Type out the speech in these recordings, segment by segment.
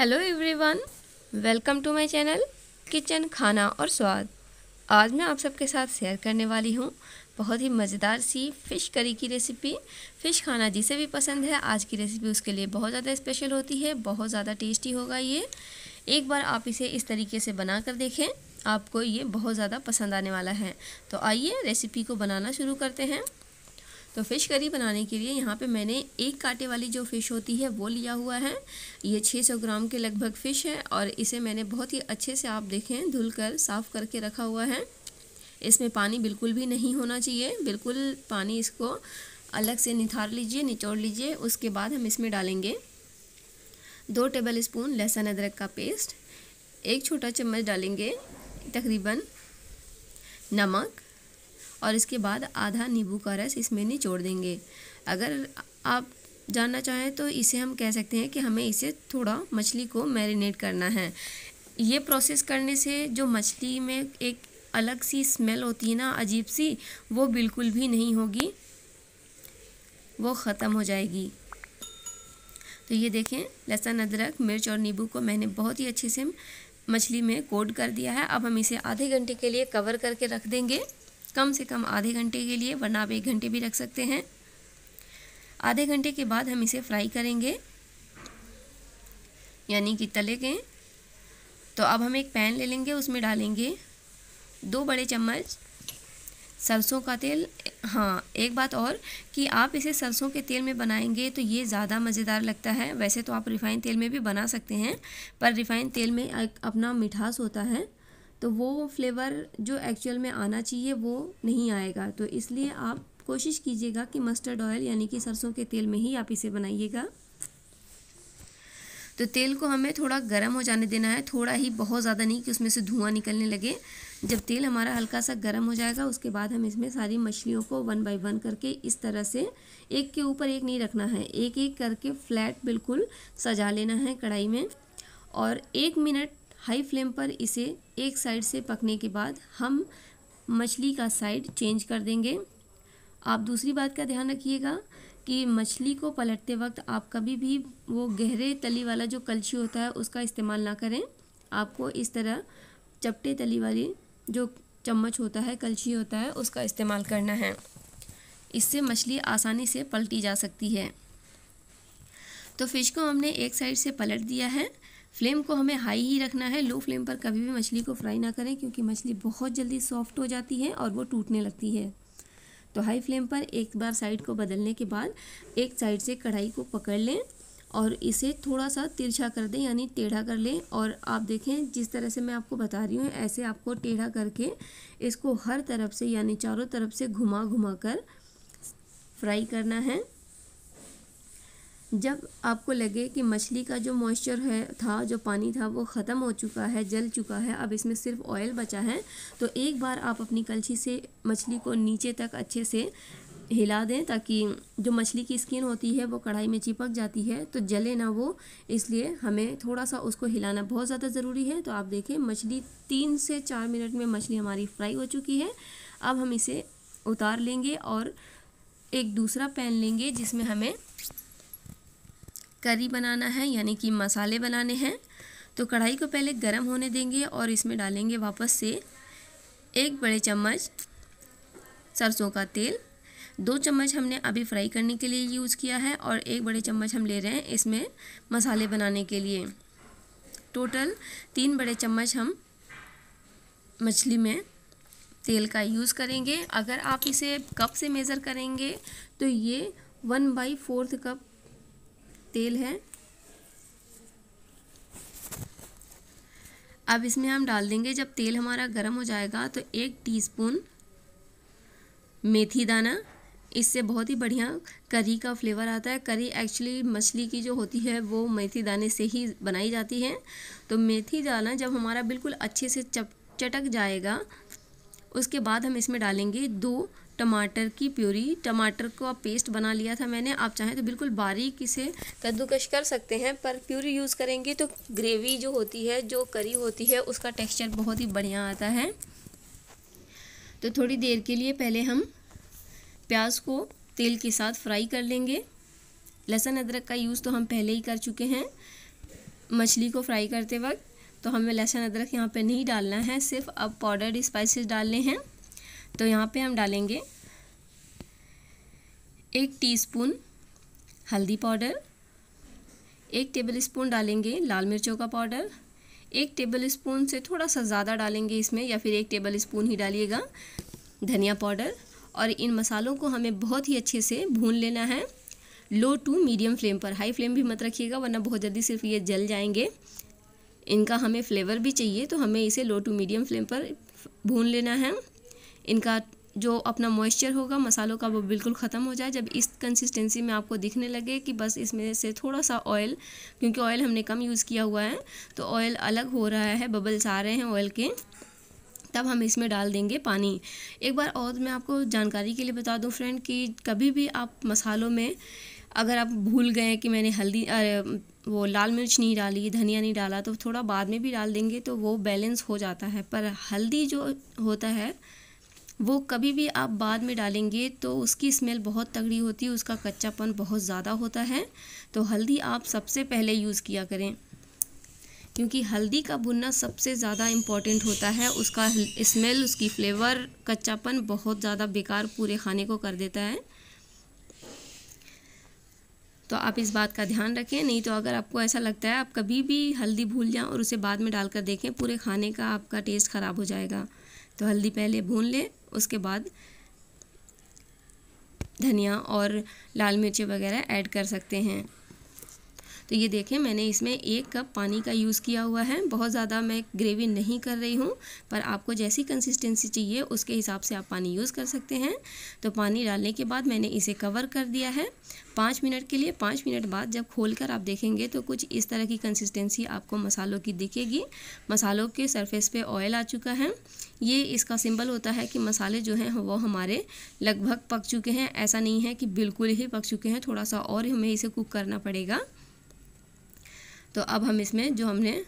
hello everyone welcome to my channel kitchen खाना और स्वाद आज मैं आप सबके साथ शेयर करने वाली हूँ बहुत ही मज़ेदार सी फ़िश करी की रेसिपी फ़िश खाना जिसे भी पसंद है आज की रेसिपी उसके लिए बहुत ज़्यादा स्पेशल होती है बहुत ज़्यादा टेस्टी होगा ये एक बार आप इसे इस तरीके से बना कर देखें आपको ये बहुत ज़्यादा पसंद आने वाला है तो आइए रेसिपी को बनाना शुरू करते हैं तो फ़िश करी बनाने के लिए यहाँ पे मैंने एक कांटे वाली जो फ़िश होती है वो लिया हुआ है ये 600 ग्राम के लगभग फ़िश है और इसे मैंने बहुत ही अच्छे से आप देखें धुल कर साफ़ करके रखा हुआ है इसमें पानी बिल्कुल भी नहीं होना चाहिए बिल्कुल पानी इसको अलग से निथार लीजिए निचोड़ लीजिए उसके बाद हम इसमें डालेंगे दो टेबल स्पून लहसुन अदरक का पेस्ट एक छोटा चम्मच डालेंगे तकरीबन नमक और इसके बाद आधा नींबू का रस इसमें निचोड़ देंगे अगर आप जानना चाहें तो इसे हम कह सकते हैं कि हमें इसे थोड़ा मछली को मैरिनेट करना है ये प्रोसेस करने से जो मछली में एक अलग सी स्मेल होती है ना अजीब सी वो बिल्कुल भी नहीं होगी वो ख़त्म हो जाएगी तो ये देखें लहसुन अदरक मिर्च और नींबू को मैंने बहुत ही अच्छे से मछली में कोट कर दिया है अब हम इसे आधे घंटे के लिए कवर करके रख देंगे कम से कम आधे घंटे के लिए वरना आप एक घंटे भी रख सकते हैं आधे घंटे के बाद हम इसे फ्राई करेंगे यानी कि तले के तो अब हम एक पैन ले लेंगे उसमें डालेंगे दो बड़े चम्मच सरसों का तेल हाँ एक बात और कि आप इसे सरसों के तेल में बनाएंगे तो ये ज़्यादा मज़ेदार लगता है वैसे तो आप रिफ़ाइन तेल में भी बना सकते हैं पर रिफ़ाइन तेल में एक अपना मिठास होता है तो वो फ्लेवर जो एक्चुअल में आना चाहिए वो नहीं आएगा तो इसलिए आप कोशिश कीजिएगा कि मस्टर्ड ऑयल यानी कि सरसों के तेल में ही आप इसे बनाइएगा तो तेल को हमें थोड़ा गर्म हो जाने देना है थोड़ा ही बहुत ज़्यादा नहीं कि उसमें से धुआं निकलने लगे जब तेल हमारा हल्का सा गर्म हो जाएगा उसके बाद हम इसमें सारी मछलियों को वन बाय वन करके इस तरह से एक के ऊपर एक नहीं रखना है एक एक करके फ्लैट बिल्कुल सजा लेना है कढ़ाई में और एक मिनट हाई फ्लेम पर इसे एक साइड से पकने के बाद हम मछली का साइड चेंज कर देंगे आप दूसरी बात का ध्यान रखिएगा कि मछली को पलटते वक्त आप कभी भी वो गहरे तली वाला जो कलछी होता है उसका इस्तेमाल ना करें आपको इस तरह चपटे तली वाली जो चम्मच होता है कलछी होता है उसका इस्तेमाल करना है इससे मछली आसानी से पलटी जा सकती है तो फ़िश को हमने एक साइड से पलट दिया है फ्लेम को हमें हाई ही रखना है लो फ्लेम पर कभी भी मछली को फ्राई ना करें क्योंकि मछली बहुत जल्दी सॉफ्ट हो जाती है और वो टूटने लगती है तो हाई फ्लेम पर एक बार साइड को बदलने के बाद एक साइड से कढ़ाई को पकड़ लें और इसे थोड़ा सा तिरछा कर दें यानी टेढ़ा कर लें और आप देखें जिस तरह से मैं आपको बता रही हूँ ऐसे आपको टेढ़ा करके इसको हर तरफ से यानी चारों तरफ से घुमा घुमा कर फ्राई करना है जब आपको लगे कि मछली का जो मॉइस्चर है था जो पानी था वो ख़त्म हो चुका है जल चुका है अब इसमें सिर्फ ऑयल बचा है तो एक बार आप अपनी कलछी से मछली को नीचे तक अच्छे से हिला दें ताकि जो मछली की स्किन होती है वो कढ़ाई में चिपक जाती है तो जले ना वो इसलिए हमें थोड़ा सा उसको हिलाना बहुत ज़्यादा ज़रूरी है तो आप देखें मछली तीन से चार मिनट में मछली हमारी फ्राई हो चुकी है अब हम इसे उतार लेंगे और एक दूसरा पैन लेंगे जिसमें हमें करी बनाना है यानी कि मसाले बनाने हैं तो कढ़ाई को पहले गर्म होने देंगे और इसमें डालेंगे वापस से एक बड़े चम्मच सरसों का तेल दो चम्मच हमने अभी फ्राई करने के लिए यूज़ किया है और एक बड़े चम्मच हम ले रहे हैं इसमें मसाले बनाने के लिए टोटल तीन बड़े चम्मच हम मछली में तेल का यूज़ करेंगे अगर आप इसे कप से मेज़र करेंगे तो ये वन बाई फोर्थ कप तेल है अब इसमें हम डाल देंगे जब तेल हमारा गर्म हो जाएगा तो एक टीस्पून मेथी दाना इससे बहुत ही बढ़िया करी का फ्लेवर आता है करी एक्चुअली मछली की जो होती है वो मेथी दाने से ही बनाई जाती है तो मेथी दाना जब हमारा बिल्कुल अच्छे से चप चटक जाएगा उसके बाद हम इसमें डालेंगे दो टमाटर की प्यूरी टमाटर को पेस्ट बना लिया था मैंने आप चाहें तो बिल्कुल बारीक इसे कद्दूकश कर सकते हैं पर प्यूरी यूज़ करेंगे तो ग्रेवी जो होती है जो करी होती है उसका टेक्सचर बहुत ही बढ़िया आता है तो थोड़ी देर के लिए पहले हम प्याज को तेल के साथ फ्राई कर लेंगे लहसुन अदरक का यूज़ तो हम पहले ही कर चुके हैं मछली को फ्राई करते वक्त तो हमें लहसुन अदरक यहाँ पे नहीं डालना है सिर्फ अब पाउडर्ड स्पाइसेस डालने हैं तो यहाँ पे हम डालेंगे एक टीस्पून हल्दी पाउडर एक टेबलस्पून डालेंगे लाल मिर्चों का पाउडर एक टेबलस्पून से थोड़ा सा ज़्यादा डालेंगे इसमें या फिर एक टेबलस्पून ही डालिएगा धनिया पाउडर और इन मसालों को हमें बहुत ही अच्छे से भून लेना है लो टू मीडियम फ्लेम पर हाई फ्लेम भी मत रखिएगा वरना बहुत जल्दी सिर्फ ये जल जाएंगे इनका हमें फ्लेवर भी चाहिए तो हमें इसे लो टू मीडियम फ्लेम पर भून लेना है इनका जो अपना मॉइस्चर होगा मसालों का वो बिल्कुल ख़त्म हो जाए जब इस कंसिस्टेंसी में आपको दिखने लगे कि बस इसमें से थोड़ा सा ऑयल क्योंकि ऑयल हमने कम यूज़ किया हुआ है तो ऑयल अलग हो रहा है बबल्स आ रहे हैं ऑयल के तब हम इसमें डाल देंगे पानी एक बार और मैं आपको जानकारी के लिए बता दूँ फ्रेंड कि कभी भी आप मसालों में अगर आप भूल गए कि मैंने हल्दी अरे वो लाल मिर्च नहीं डाली धनिया नहीं डाला तो थोड़ा बाद में भी डाल देंगे तो वो बैलेंस हो जाता है पर हल्दी जो होता है वो कभी भी आप बाद में डालेंगे तो उसकी स्मेल बहुत तगड़ी होती है उसका कच्चापन बहुत ज़्यादा होता है तो हल्दी आप सबसे पहले यूज़ किया करें क्योंकि हल्दी का भुनना सबसे ज़्यादा इम्पॉर्टेंट होता है उसका स्मेल उसकी फ्लेवर कच्चापन बहुत ज़्यादा बेकार पूरे खाने को कर देता है तो आप इस बात का ध्यान रखें नहीं तो अगर आपको ऐसा लगता है आप कभी भी हल्दी भूल जाएं और उसे बाद में डालकर देखें पूरे खाने का आपका टेस्ट ख़राब हो जाएगा तो हल्दी पहले भून लें उसके बाद धनिया और लाल मिर्ची वगैरह ऐड कर सकते हैं तो ये देखें मैंने इसमें एक कप पानी का यूज़ किया हुआ है बहुत ज़्यादा मैं ग्रेवी नहीं कर रही हूँ पर आपको जैसी कंसिस्टेंसी चाहिए उसके हिसाब से आप पानी यूज़ कर सकते हैं तो पानी डालने के बाद मैंने इसे कवर कर दिया है पाँच मिनट के लिए पाँच मिनट बाद जब खोल कर आप देखेंगे तो कुछ इस तरह की कंसिस्टेंसी आपको मसालों की दिखेगी मसालों के सरफेस पे ऑयल आ चुका है ये इसका सिंबल होता है कि मसाले जो हैं वो हमारे लगभग पक चुके हैं ऐसा नहीं है कि बिल्कुल ही पक चुके हैं थोड़ा सा और हमें इसे कुक करना पड़ेगा तो अब हम इसमें जो हमने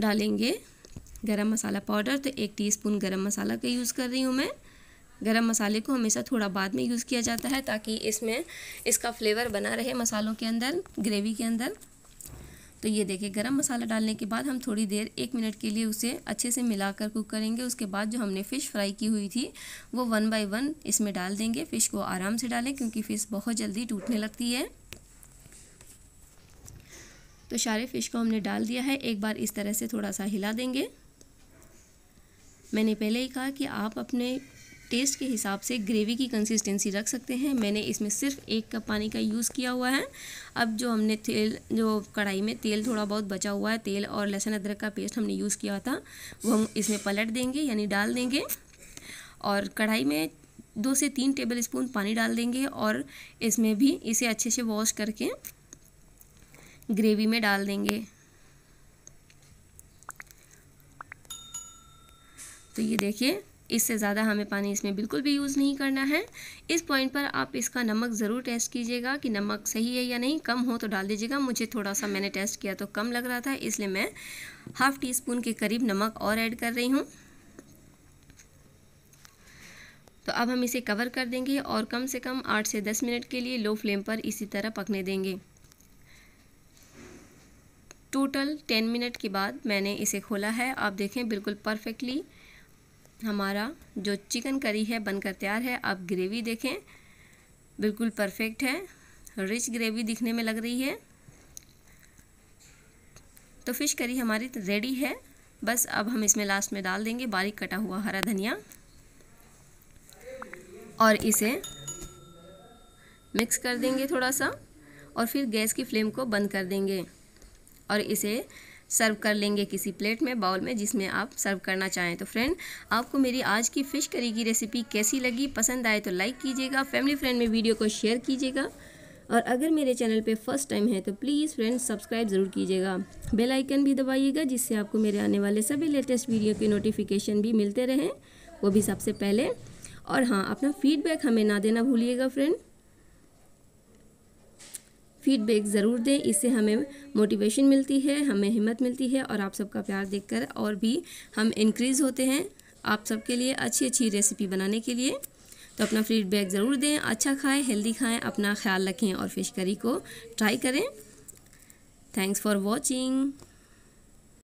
डालेंगे गरम मसाला पाउडर तो एक टीस्पून गरम मसाला का यूज़ कर रही हूँ मैं गरम मसाले को हमेशा थोड़ा बाद में यूज़ किया जाता है ताकि इसमें इसका फ्लेवर बना रहे मसालों के अंदर ग्रेवी के अंदर तो ये देखिए गरम मसाला डालने के बाद हम थोड़ी देर एक मिनट के लिए उसे अच्छे से मिलाकर कुक करेंगे उसके बाद जो हमने फ़िश फ्राई की हुई थी वो वन बाय वन इसमें डाल देंगे फ़िश को आराम से डालें क्योंकि फ़िश बहुत जल्दी टूटने लगती है तो सारे फ़िश को हमने डाल दिया है एक बार इस तरह से थोड़ा सा हिला देंगे मैंने पहले ही कहा कि आप अपने टेस्ट के हिसाब से ग्रेवी की कंसिस्टेंसी रख सकते हैं मैंने इसमें सिर्फ एक कप पानी का यूज़ किया हुआ है अब जो हमने तेल जो कढ़ाई में तेल थोड़ा बहुत बचा हुआ है तेल और लहसुन अदरक का पेस्ट हमने यूज़ किया था वो हम इसमें पलट देंगे यानी डाल देंगे और कढ़ाई में दो से तीन टेबल स्पून पानी डाल देंगे और इसमें भी इसे अच्छे से वॉश करके ग्रेवी में डाल देंगे तो ये देखिए इससे ज़्यादा हमें पानी इसमें बिल्कुल भी यूज़ नहीं करना है इस पॉइंट पर आप इसका नमक ज़रूर टेस्ट कीजिएगा कि नमक सही है या नहीं कम हो तो डाल दीजिएगा मुझे थोड़ा सा मैंने टेस्ट किया तो कम लग रहा था इसलिए मैं हाफ़ टी स्पून के करीब नमक और ऐड कर रही हूँ तो अब हम इसे कवर कर देंगे और कम से कम आठ से दस मिनट के लिए लो फ्लेम पर इसी तरह पकने देंगे टोटल टेन मिनट के बाद मैंने इसे खोला है आप देखें बिल्कुल परफेक्टली हमारा जो चिकन करी है बनकर तैयार है आप ग्रेवी देखें बिल्कुल परफेक्ट है रिच ग्रेवी दिखने में लग रही है तो फ़िश करी हमारी रेडी है बस अब हम इसमें लास्ट में डाल देंगे बारीक कटा हुआ हरा धनिया और इसे मिक्स कर देंगे थोड़ा सा और फिर गैस की फ्लेम को बंद कर देंगे और इसे सर्व कर लेंगे किसी प्लेट में बाउल में जिसमें आप सर्व करना चाहें तो फ्रेंड आपको मेरी आज की फ़िश करी की रेसिपी कैसी लगी पसंद आए तो लाइक कीजिएगा फैमिली फ्रेंड में वीडियो को शेयर कीजिएगा और अगर मेरे चैनल पे फर्स्ट टाइम है तो प्लीज़ फ्रेंड्स सब्सक्राइब ज़रूर कीजिएगा बेल आइकन भी दबाइएगा जिससे आपको मेरे आने वाले सभी लेटेस्ट वीडियो के नोटिफिकेशन भी मिलते रहें वो भी सबसे पहले और हाँ अपना फीडबैक हमें ना देना भूलिएगा फ्रेंड फीडबैक ज़रूर दें इससे हमें मोटिवेशन मिलती है हमें हिम्मत मिलती है और आप सबका प्यार देखकर और भी हम इंक्रीज़ होते हैं आप सबके लिए अच्छी अच्छी रेसिपी बनाने के लिए तो अपना फीडबैक ज़रूर दें अच्छा खाएं हेल्दी खाएं अपना ख्याल रखें और फिश करी को ट्राई करें थैंक्स फॉर वॉचिंग